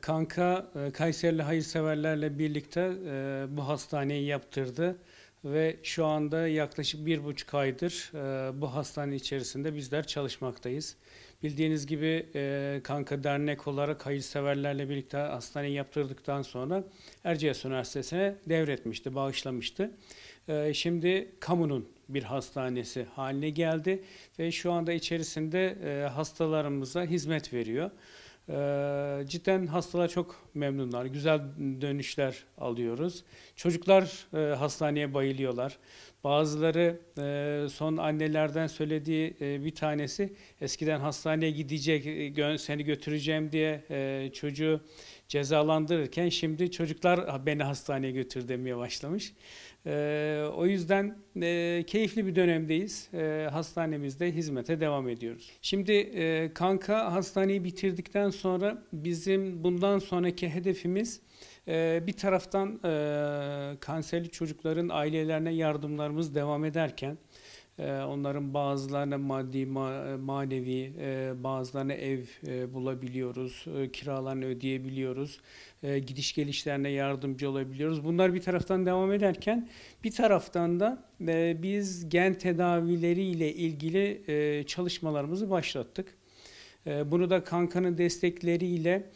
Kanka e, Kayserili hayırseverlerle birlikte e, bu hastaneyi yaptırdı ve şu anda yaklaşık bir buçuk aydır e, bu hastane içerisinde bizler çalışmaktayız. Bildiğiniz gibi Kanka Dernek olarak hayırseverlerle birlikte hastaneyi yaptırdıktan sonra Erciyes Üniversitesi'ne devretmişti, bağışlamıştı. Şimdi kamunun bir hastanesi haline geldi ve şu anda içerisinde hastalarımıza hizmet veriyor. Ee, cidden hastalar çok memnunlar. Güzel dönüşler alıyoruz. Çocuklar e, hastaneye bayılıyorlar. Bazıları e, son annelerden söylediği e, bir tanesi eskiden hastaneye gidecek, e, seni götüreceğim diye e, çocuğu cezalandırırken şimdi çocuklar beni hastaneye götür demeye başlamış. Ee, o yüzden e, keyifli bir dönemdeyiz. Ee, hastanemizde hizmete devam ediyoruz. Şimdi e, kanka hastaneyi bitirdikten sonra bizim bundan sonraki hedefimiz e, bir taraftan e, kanserli çocukların ailelerine yardımlarımız devam ederken ee, onların bazılarına maddi, e, manevi, e, bazılarına ev e, bulabiliyoruz, kiralarını ödeyebiliyoruz, gidiş gelişlerine yardımcı olabiliyoruz. Bunlar bir taraftan devam ederken bir taraftan da biz gen tedavileri ile ilgili çalışmalarımızı başlattık. Bunu da kankanın destekleriyle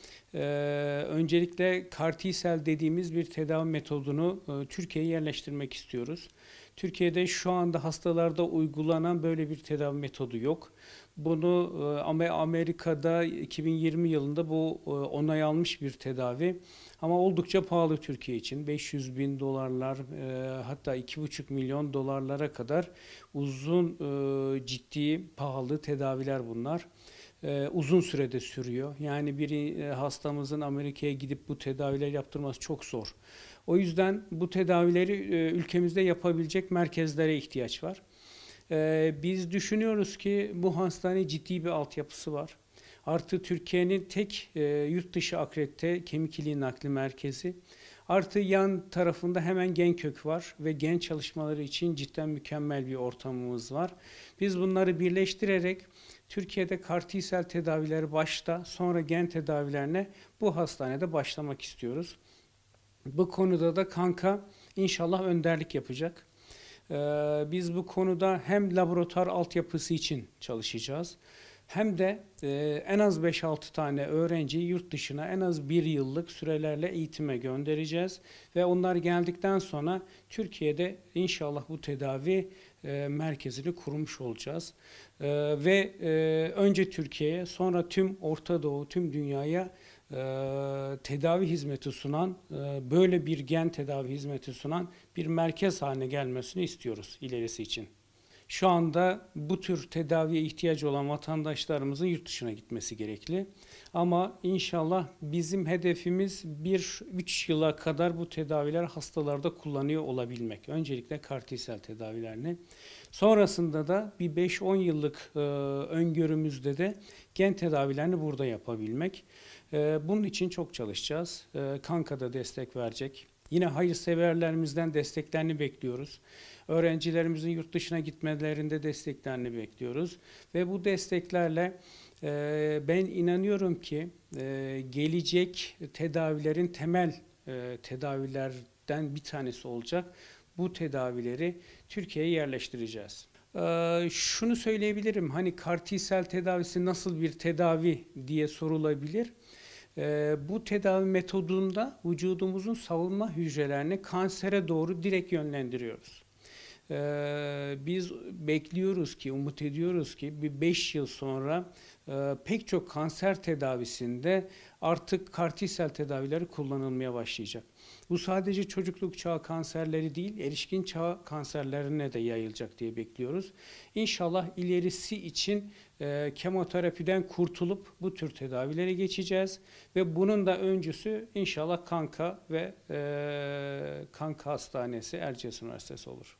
öncelikle CAR dediğimiz bir tedavi metodunu Türkiye'ye yerleştirmek istiyoruz. Türkiye'de şu anda hastalarda uygulanan böyle bir tedavi metodu yok. Bunu e, Amerika'da 2020 yılında bu e, onay almış bir tedavi ama oldukça pahalı Türkiye için. 500 bin dolarlar e, hatta 2,5 milyon dolarlara kadar uzun ciddi pahalı tedaviler bunlar e, uzun sürede sürüyor. Yani bir e, hastamızın Amerika'ya gidip bu tedavileri yaptırması çok zor. O yüzden bu tedavileri e, ülkemizde yapabilecek merkezlere ihtiyaç var. E, biz düşünüyoruz ki bu hastane ciddi bir altyapısı var. Artı Türkiye'nin tek e, yurt dışı akredite kemik iliği nakli merkezi. Artı yan tarafında hemen Genkök var ve gen çalışmaları için cidden mükemmel bir ortamımız var. Biz bunları birleştirerek Türkiye'de kartisel tedavileri başta sonra gen tedavilerine bu hastanede başlamak istiyoruz. Bu konuda da kanka inşallah önderlik yapacak. Ee, biz bu konuda hem laboratuvar altyapısı için çalışacağız hem de e, en az 5-6 tane öğrenci yurt dışına en az bir yıllık sürelerle eğitime göndereceğiz. Ve onlar geldikten sonra Türkiye'de inşallah bu tedavi e, merkezini kurmuş olacağız. E, ve e, önce Türkiye'ye sonra tüm Orta Doğu, tüm dünyaya e, tedavi hizmeti sunan, e, böyle bir gen tedavi hizmeti sunan bir merkez haline gelmesini istiyoruz ilerisi için. Şu anda bu tür tedaviye ihtiyacı olan vatandaşlarımızın yurt dışına gitmesi gerekli. Ama inşallah bizim hedefimiz 1-3 yıla kadar bu tedaviler hastalarda kullanıyor olabilmek. Öncelikle kartisel tedavilerini. Sonrasında da bir 5-10 yıllık e, öngörümüzde de gen tedavilerini burada yapabilmek. E, bunun için çok çalışacağız. E, Kanka da destek verecek. Yine hayırseverlerimizden desteklerini bekliyoruz. Öğrencilerimizin yurt dışına gitmelerinde desteklerini bekliyoruz. Ve bu desteklerle e, ben inanıyorum ki e, gelecek tedavilerin temel e, tedavilerden bir tanesi olacak. Bu tedavileri Türkiye'ye yerleştireceğiz. Ee, şunu söyleyebilirim hani kartisel tedavisi nasıl bir tedavi diye sorulabilir. E, bu tedavi metodunda vücudumuzun savunma hücrelerini kansere doğru direkt yönlendiriyoruz. E, biz bekliyoruz ki, umut ediyoruz ki bir 5 yıl sonra e, pek çok kanser tedavisinde artık kartisel tedavileri kullanılmaya başlayacak. Bu sadece çocukluk çağı kanserleri değil, erişkin çağ kanserlerine de yayılacak diye bekliyoruz. İnşallah ilerisi için e, kemoterapiden kurtulup bu tür tedavilere geçeceğiz ve bunun da öncüsü inşallah Kanka ve e, Kanka Hastanesi Erciyes Üniversitesi olur.